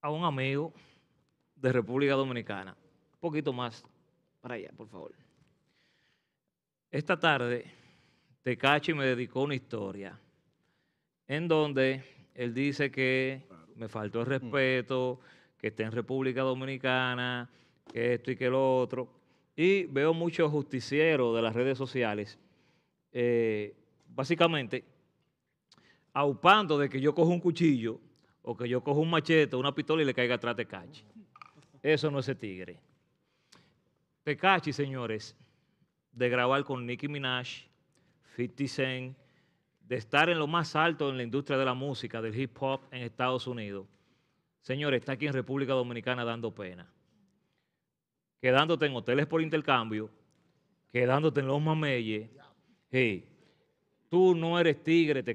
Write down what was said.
a un amigo de República Dominicana. Un poquito más para allá, por favor. Esta tarde, Tecachi me dedicó una historia en donde él dice que me faltó el mm. respeto, que está en República Dominicana, que esto y que lo otro. Y veo muchos justicieros de las redes sociales, eh, básicamente aupando de que yo cojo un cuchillo o que yo cojo un machete o una pistola y le caiga atrás Cachi. Eso no es el tigre. Tecachi, señores, de grabar con Nicki Minaj, 50 Cent, de estar en lo más alto en la industria de la música, del hip hop en Estados Unidos. Señores, está aquí en República Dominicana dando pena. Quedándote en hoteles por intercambio, quedándote en los mameyes. Hey, tú no eres tigre, te